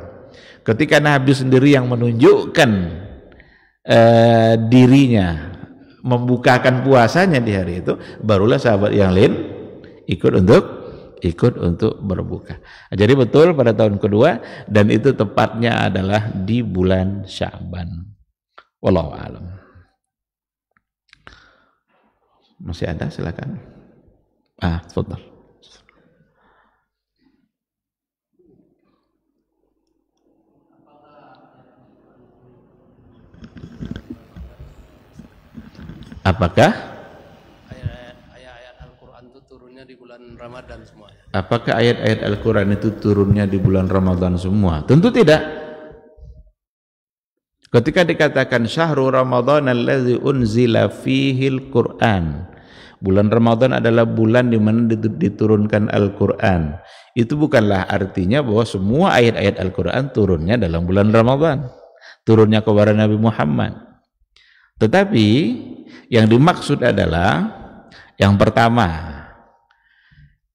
Ketika Nabi sendiri yang menunjukkan eh, dirinya membukakan puasanya di hari itu, barulah sahabat yang lain ikut untuk ikut untuk berbuka. Jadi betul pada tahun kedua dan itu tepatnya adalah di bulan Syaban. Wallahu alam. Masih ada silakan. Ah, sudah. Apakah bulan Ramadan semuanya. Apakah ayat-ayat Al-Quran itu turunnya di bulan Ramadan semua? Tentu tidak. Ketika dikatakan syahrul Ramadan allazi unzila fihil Quran. Bulan Ramadan adalah bulan di mana diturunkan Al-Quran. Itu bukanlah artinya bahwa semua ayat-ayat Al-Quran turunnya dalam bulan Ramadan. Turunnya kepada Nabi Muhammad. Tetapi yang dimaksud adalah yang pertama,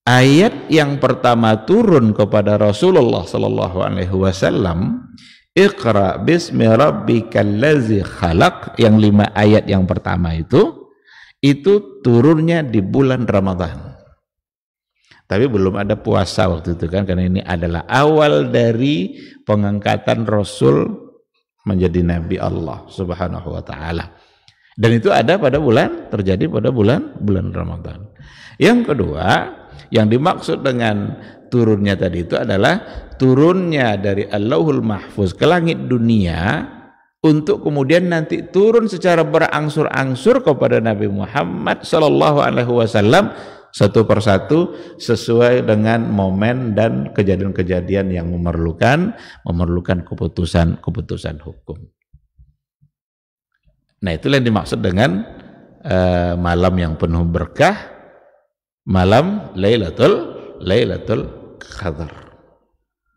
ayat yang pertama turun kepada Rasulullah sallallahu alaihi wasallam Iqra bismi rabbikal ladzi khalaq yang lima ayat yang pertama itu itu turunnya di bulan Ramadhan Tapi belum ada puasa waktu itu kan karena ini adalah awal dari pengangkatan Rasul menjadi nabi Allah Subhanahu wa taala. Dan itu ada pada bulan terjadi pada bulan bulan Ramadhan Yang kedua, yang dimaksud dengan turunnya tadi itu adalah turunnya dari Allahul Mahfuz ke langit dunia untuk kemudian nanti turun secara berangsur-angsur kepada Nabi Muhammad Shallallahu Alaihi Wasallam satu persatu sesuai dengan momen dan kejadian-kejadian yang memerlukan memerlukan keputusan-keputusan hukum. Nah itulah yang dimaksud dengan uh, malam yang penuh berkah malam Lailatul Lailatul Qadar.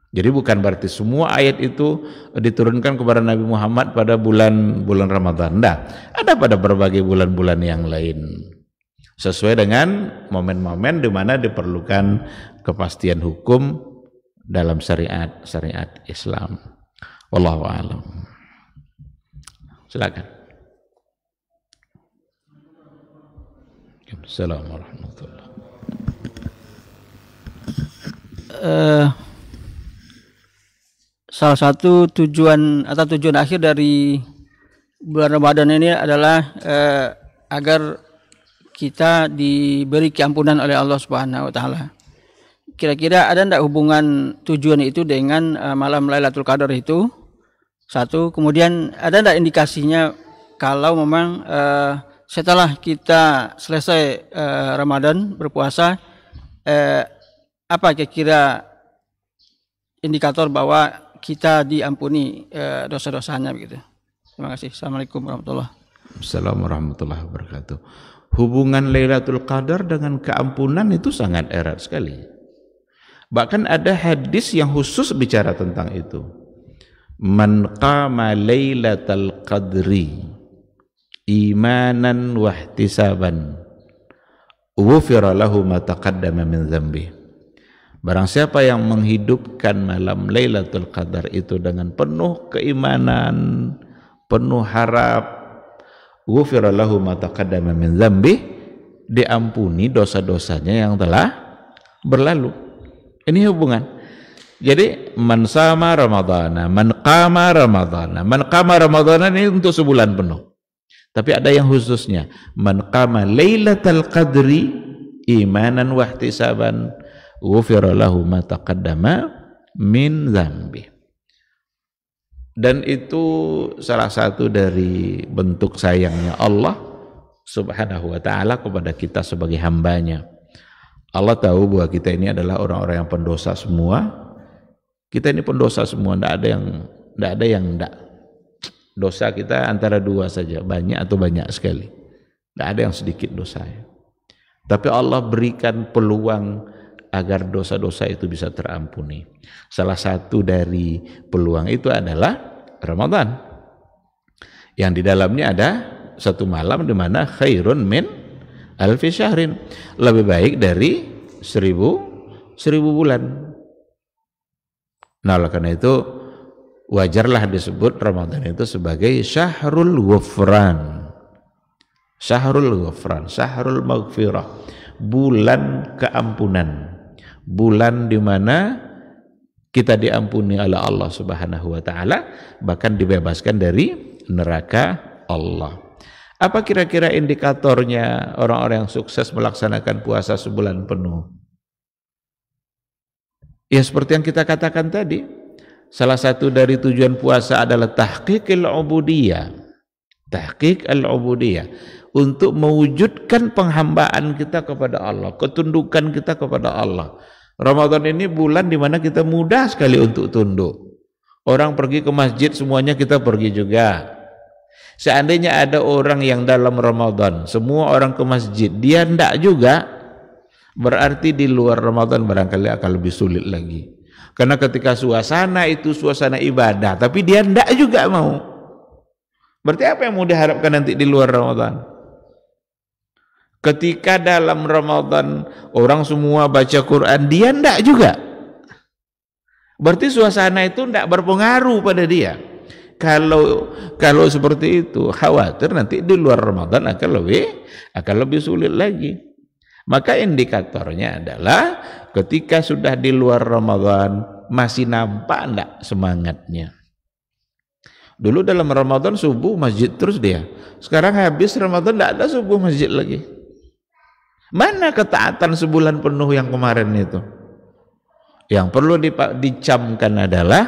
Jadi bukan berarti semua ayat itu diturunkan kepada Nabi Muhammad pada bulan bulan Ramadan. Nah, ada pada berbagai bulan-bulan yang lain. Sesuai dengan momen-momen di mana diperlukan kepastian hukum dalam syariat syariat Islam. Wallahu a'lam. Silakan. Assalamualaikum warahmatullahi Eh, salah satu tujuan atau tujuan akhir dari bulan Ramadan ini adalah uh, agar kita diberi keampunan oleh Allah Subhanahu wa taala. Kira-kira ada tidak hubungan tujuan itu dengan uh, malam Lailatul Qadar itu? Satu, kemudian ada tidak indikasinya kalau memang uh, setelah kita selesai uh, Ramadan berpuasa uh, apa kira-kira indikator bahwa kita diampuni eh, dosa-dosanya begitu. Terima kasih. Assalamualaikum warahmatullahi Assalamualaikum warahmatullahi wabarakatuh. Hubungan Lailatul Qadar dengan keampunan itu sangat erat sekali. Bahkan ada hadis yang khusus bicara tentang itu. Man qama Lailatul Qadri imanan wahtisaban wufira lahu ma taqaddama min dzambih Barang siapa yang menghidupkan malam Lailatul Qadar itu dengan penuh keimanan, penuh harap, ghufira lahu ma taqaddama min dzambi, diampuni dosa-dosanya yang telah berlalu. Ini hubungan. Jadi man sama Ramadana, man qama Ramadana, man qama Ramadana ini untuk sebulan penuh. Tapi ada yang khususnya, man qama Lailatul Qadri imanan wahtisaban ghufira lahu ma taqaddama min zambi. Dan itu salah satu dari bentuk sayangnya Allah subhanahu wa ta'ala kepada kita sebagai hambanya. Allah tahu bahwa kita ini adalah orang-orang yang pendosa semua. Kita ini pendosa semua, tidak ada yang tidak ada yang tidak. Dosa kita antara dua saja, banyak atau banyak sekali. Tidak ada yang sedikit dosa Tapi Allah berikan peluang agar dosa-dosa itu bisa terampuni. Salah satu dari peluang itu adalah Ramadan. Yang di dalamnya ada satu malam di mana khairun min alfi syahrin. Lebih baik dari seribu, seribu bulan. Nah oleh karena itu wajarlah disebut Ramadan itu sebagai syahrul ghufran. Syahrul ghufran, syahrul maghfirah, bulan keampunan bulan di mana kita diampuni oleh Allah Subhanahu wa taala bahkan dibebaskan dari neraka Allah. Apa kira-kira indikatornya orang-orang yang sukses melaksanakan puasa sebulan penuh? Ya seperti yang kita katakan tadi, salah satu dari tujuan puasa adalah tahqiqil ubudiyah. Tahqiq al-ubudiyah untuk mewujudkan penghambaan kita kepada Allah, ketundukan kita kepada Allah Ramadan ini bulan di mana kita mudah sekali untuk tunduk. Orang pergi ke masjid semuanya kita pergi juga. Seandainya ada orang yang dalam Ramadan, semua orang ke masjid, dia ndak juga, berarti di luar Ramadan barangkali akan lebih sulit lagi. Karena ketika suasana itu suasana ibadah, tapi dia ndak juga mau. Berarti apa yang mau diharapkan nanti di luar Ramadan? Ketika dalam Ramadan orang semua baca Quran, dia ndak juga. Berarti suasana itu ndak berpengaruh pada dia. Kalau kalau seperti itu, khawatir nanti di luar Ramadan akan lebih akan lebih sulit lagi. Maka indikatornya adalah ketika sudah di luar Ramadan masih nampak ndak semangatnya. Dulu dalam Ramadan subuh masjid terus dia. Sekarang habis Ramadan ndak ada subuh masjid lagi. Mana ketaatan sebulan penuh yang kemarin itu? Yang perlu dicamkan adalah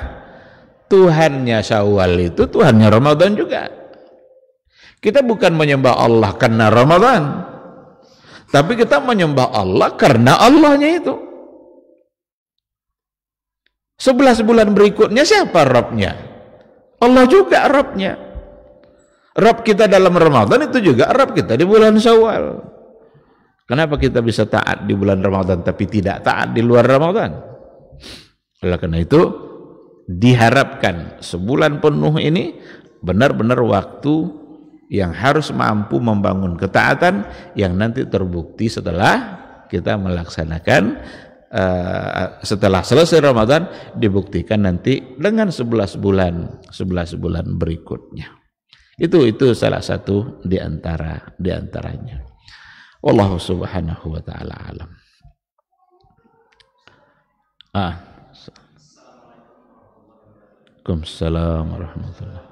Tuhannya Syawal itu Tuhannya Ramadan juga. Kita bukan menyembah Allah karena Ramadan. Tapi kita menyembah Allah karena Allahnya itu. Sebelas bulan berikutnya siapa Robnya? Allah juga Robnya. Rob kita dalam Ramadan itu juga Rob kita di bulan Syawal. Kenapa kita bisa taat di bulan Ramadan tapi tidak taat di luar Ramadan? Oleh karena itu diharapkan sebulan penuh ini benar-benar waktu yang harus mampu membangun ketaatan yang nanti terbukti setelah kita melaksanakan Uh, setelah selesai Ramadan dibuktikan nanti dengan 11 bulan 11 bulan berikutnya. Itu itu salah satu di antara di antaranya. Wallahu subhanahu wa ta'ala alam. Ah. Assalamualaikum warahmatullahi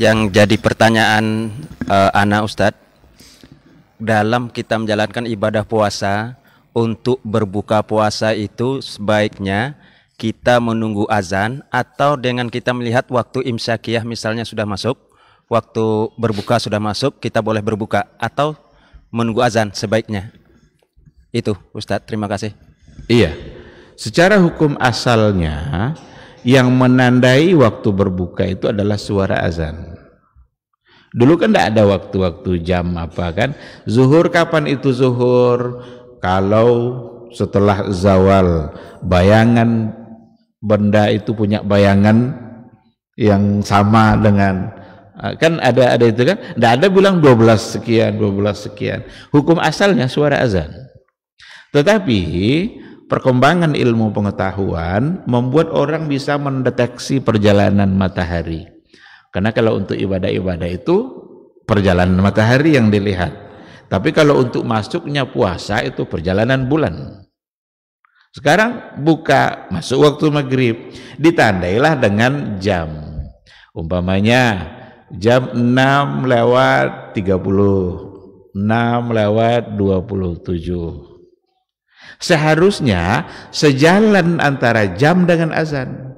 Yang jadi pertanyaan uh, Ana Ustadz dalam kita menjalankan ibadah puasa untuk berbuka puasa itu sebaiknya kita menunggu azan atau dengan kita melihat waktu imsakiyah misalnya sudah masuk, waktu berbuka sudah masuk, kita boleh berbuka atau menunggu azan sebaiknya. Itu Ustadz, terima kasih. Iya. Secara hukum asalnya yang menandai waktu berbuka itu adalah suara azan. Dulu kan tidak ada waktu-waktu jam apa kan. Zuhur kapan itu zuhur? Kalau setelah zawal bayangan benda itu punya bayangan yang sama dengan ah, kan ada ada itu kan tidak ada bilang 12 sekian 12 sekian hukum asalnya suara azan tetapi perkembangan ilmu pengetahuan membuat orang bisa mendeteksi perjalanan matahari karena kalau untuk ibadah-ibadah itu perjalanan matahari yang dilihat tapi kalau untuk masuknya puasa itu perjalanan bulan sekarang buka masuk waktu maghrib ditandailah dengan jam. Umpamanya jam 6 lewat 30, 6 lewat 27. Seharusnya sejalan antara jam dengan azan.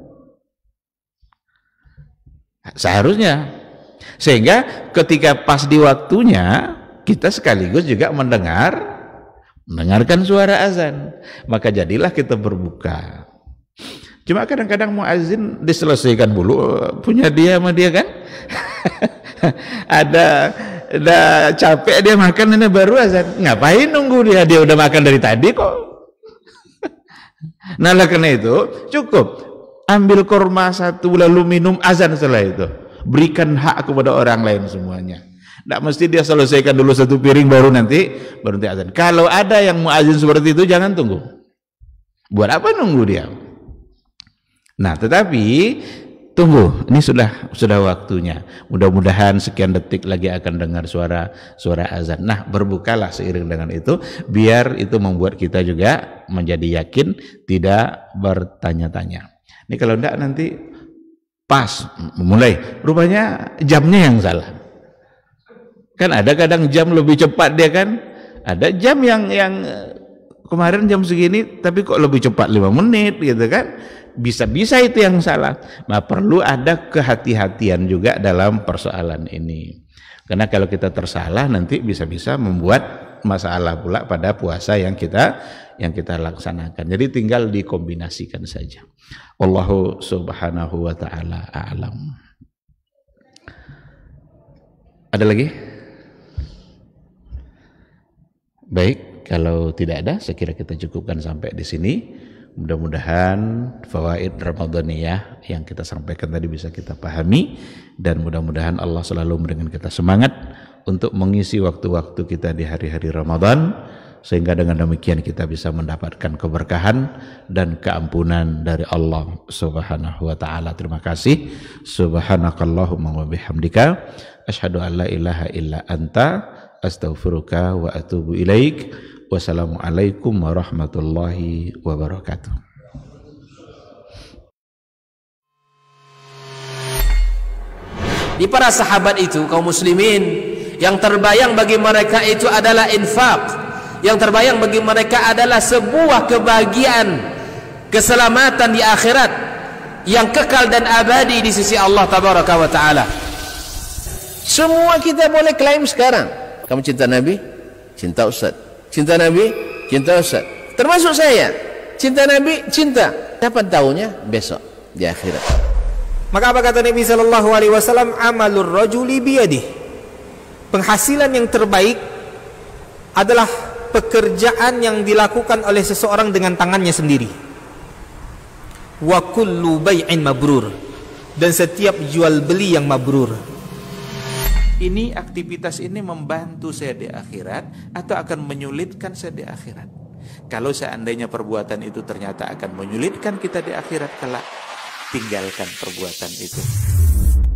Seharusnya. Sehingga ketika pas di waktunya kita sekaligus juga mendengar mendengarkan suara azan maka jadilah kita berbuka cuma kadang-kadang mau muazin diselesaikan dulu punya dia sama dia kan [LAUGHS] ada ada capek dia makan ini baru azan ngapain nunggu dia dia udah makan dari tadi kok nah oleh karena itu cukup ambil kurma satu lalu minum azan setelah itu berikan hak kepada orang lain semuanya tidak mesti dia selesaikan dulu satu piring baru nanti berhenti azan. Kalau ada yang mau azan seperti itu jangan tunggu. Buat apa nunggu dia? Nah, tetapi tunggu, ini sudah sudah waktunya. Mudah-mudahan sekian detik lagi akan dengar suara suara azan. Nah, berbukalah seiring dengan itu biar itu membuat kita juga menjadi yakin tidak bertanya-tanya. Ini kalau tidak nanti pas mulai rupanya jamnya yang salah Kan ada kadang jam lebih cepat dia kan. Ada jam yang yang eh, kemarin jam segini tapi kok lebih cepat lima menit gitu kan. Bisa-bisa itu yang salah. Nah, perlu ada kehati-hatian juga dalam persoalan ini. Karena kalau kita tersalah nanti bisa-bisa membuat masalah pula pada puasa yang kita yang kita laksanakan. Jadi tinggal dikombinasikan saja. Allahu subhanahu wa taala a'lam. Ada lagi? Baik, kalau tidak ada saya kira kita cukupkan sampai di sini. Mudah-mudahan fawaid Ramadhaniyah yang kita sampaikan tadi bisa kita pahami dan mudah-mudahan Allah selalu memberikan kita semangat untuk mengisi waktu-waktu kita di hari-hari Ramadan sehingga dengan demikian kita bisa mendapatkan keberkahan dan keampunan dari Allah Subhanahu wa taala. Terima kasih. Subhanakallahumma wa bihamdika asyhadu an ilaha illa anta astaghfiruka wa atubu ilaik. Wassalamualaikum warahmatullahi wabarakatuh. Di para sahabat itu kaum muslimin yang terbayang bagi mereka itu adalah infak. Yang terbayang bagi mereka adalah sebuah kebahagiaan keselamatan di akhirat yang kekal dan abadi di sisi Allah tabaraka wa taala. Semua kita boleh klaim sekarang. Kamu cinta Nabi? Cinta Ustaz. Cinta Nabi? Cinta Ustaz. Termasuk saya. Cinta Nabi? Cinta. Kapan tahunya? Besok di akhirat. Maka apa kata Nabi Shallallahu Alaihi Wasallam? Amalur rojuli biyadih. Penghasilan yang terbaik adalah pekerjaan yang dilakukan oleh seseorang dengan tangannya sendiri. Wa kullu bay'in mabrur. Dan setiap jual beli yang mabrur ini aktivitas ini membantu saya di akhirat atau akan menyulitkan saya di akhirat. Kalau seandainya perbuatan itu ternyata akan menyulitkan kita di akhirat kelak, tinggalkan perbuatan itu.